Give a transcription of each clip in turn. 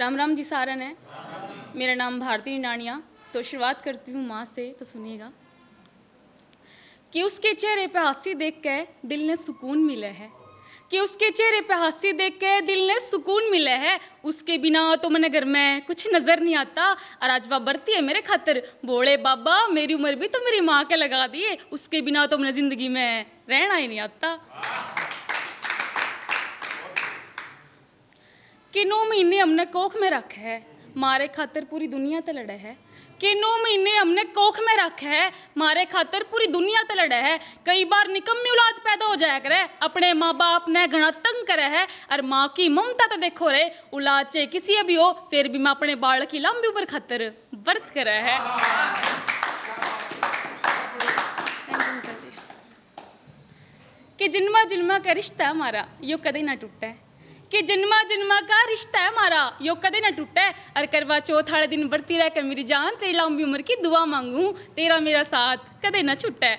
राम राम जी सारन है मेरा नाम भारती नानिया तो शुरुआत करती हूँ माँ से तो सुनिएगा कि उसके चेहरे पे हंसी देख के दिल ने सुकून मिला है कि उसके चेहरे पे हंसी देख के दिल ने सुकून मिला है उसके बिना तो मन घर में कुछ नज़र नहीं आता और आज वह बरती है मेरे खातर बोले बाबा मेरी उम्र भी तो मेरी माँ के लगा दिए उसके बिना तो मैंने ज़िंदगी में रहना ही नहीं आता ਕਿ 9 ਮਹੀਨੇ हमने कोख में रखा है मारे खातर पूरी दुनिया ते लड़ा है कि नौ महीने हमने कोख में रखा है मारे खातर पूरी दुनिया ते लड़ा है कई बार निकम्मी औलाद पैदा हो जाया करे अपने माँ बाप ने घना तंग करे है और माँ की ममता तो देखो रे औलाद चाहे किसी भी हो फिर भी मैं अपने बाल की लंबी उम्र खातर व्रत करे है कि जिन्मा जुलमा का रिश्ता हमारा यो कदे ना टूटा है कि जन्मा जन्मा का रिश्ता है हमारा यो कदे ना टूटे और करवा चौथ वाले दिन बढ़ती रह के मेरी जान तेरी लंबी उम्र की दुआ मांगू तेरा मेरा साथ कदे ना छुट्टे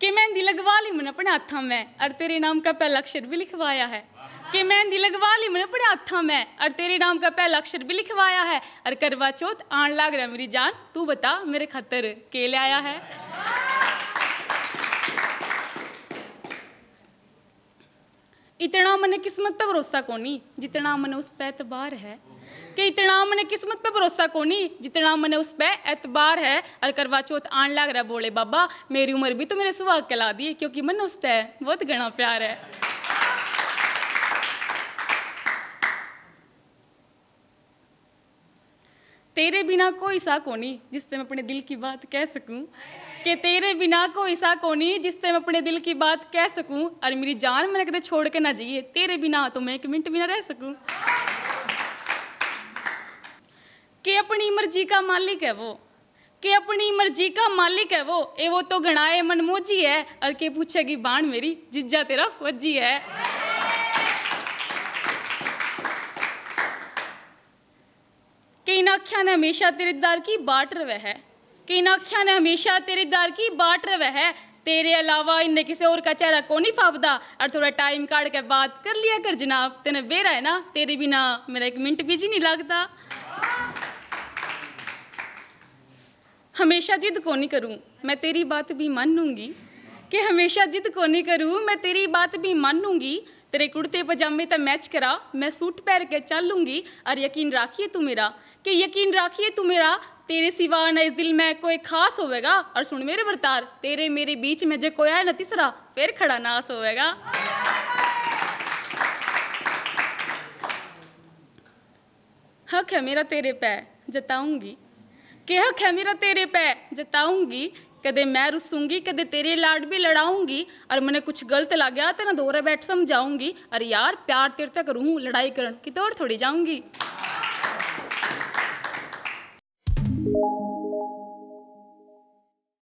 कि मेहंदी लगवा ली मैंने अपने हाथा में और तेरे नाम का पहला अक्षर भी लिखवाया है कि मेहंदी लगवा ली मैंने अपने हाथा में और तेरे नाम का पहला अक्षर भी लिखवाया है और करवा चौथ आन लाग रहा मेरी जान तू बता मेरे खतर के ले आया है इतना मन किस्मत पे भरोसा कोनी जितना मन उस पे एतबार है कि इतना मन किस्मत पे भरोसा कोनी जितना मन उस पे एतबार है और करवा चौथ आन लग रहा बोले बाबा मेरी उम्र भी तो मेरे सुहाग कहला दी क्योंकि मन उस बहुत घना प्यार है तेरे बिना कोई सा कोनी जिससे मैं अपने दिल की बात कह सकूं कि तेरे बिना कोई सा कोनी जिससे मैं अपने दिल की बात कह सकूं और मेरी जान मैंने कदे छोड़ के ना जाइए तेरे बिना तो मैं एक मिनट बिना रह सकूं कि अपनी मर्जी का मालिक है वो कि अपनी मर्जी का मालिक है वो ए वो तो गणाए मनमोजी है और के पूछेगी बाण मेरी जिज्जा तेरा फौजी है ਆਖਿਆ ਨੇ ਹਮੇਸ਼ਾ ਤੇਰੇ ਦਰ ਕੀ ਬਾਟ ਰਵੇ ਹੈ ਕਿਨ ਆਖਿਆ ਨੇ ਹਮੇਸ਼ਾ ਤੇਰੇ ਦਰ ਕੀ ਬਾਟ ਰਵੇ ਹੈ ਤੇਰੇ ਇਲਾਵਾ ਇਨੇ ਕਿਸੇ ਹੋਰ ਕਾ ਚਿਹਰਾ ਕੋ ਨਹੀਂ ਫਾਬਦਾ ਅਰ ਥੋੜਾ ਟਾਈਮ ਕਾੜ ਕੇ ਬਾਤ ਕਰ ਲਿਆ ਕਰ ਜਨਾਬ ਤੈਨੇ ਵੇਰਾ ਹੈ ਨਾ ਤੇਰੇ ਬਿਨਾ ਮੇਰਾ ਇੱਕ ਮਿੰਟ ਵੀ ਜੀ ਨਹੀਂ ਲੱਗਦਾ ਹਮੇਸ਼ਾ ਜਿੱਦ ਕੋ ਨਹੀਂ ਕਰੂੰ ਮੈਂ ਤੇਰੀ ਬਾਤ ਵੀ ਮੰਨੂੰਗੀ ਕਿ ਹਮੇਸ਼ਾ ਜਿੱਦ ਕੋ ਨਹੀਂ ਕਰੂੰ ਮੈਂ ਤੇਰੀ ਬਾਤ ਵੀ ਮੰਨੂੰਗੀ तेरे कुर्ते पजामे तो मैच करा मैं सूट पहन के चल लूँगी और यकीन राखिए तू मेरा कि यकीन राखिए तू मेरा तेरे सिवा न इस दिल में कोई खास होवेगा और सुन मेरे बरतार तेरे मेरे बीच में जो कोया ना तीसरा फिर खड़ा नास होवेगा हक है मेरा तेरे पै जताऊंगी के हक है मेरा तेरे पै जताऊंगी ਕਦੇ ਮੈਂ ਰੁਸੂੰਗੀ ਕਦੇ ਤੇਰੇ ਲਾਡ ਵੀ ਲੜਾਉਂਗੀ ਔਰ ਮਨੇ ਕੁਛ ਗਲਤ ਲੱਗਿਆ ਤੇ ਨਾ ਦੋਰੇ ਬੈਠ ਸਮਝਾਉਂਗੀ ਔਰ ਯਾਰ ਪਿਆਰ ਤੇਰੇ ਤੱਕ ਰੂਹ ਲੜਾਈ ਕਰਨ ਕਿਤੇ ਹੋਰ ਥੋੜੀ ਜਾਉਂਗੀ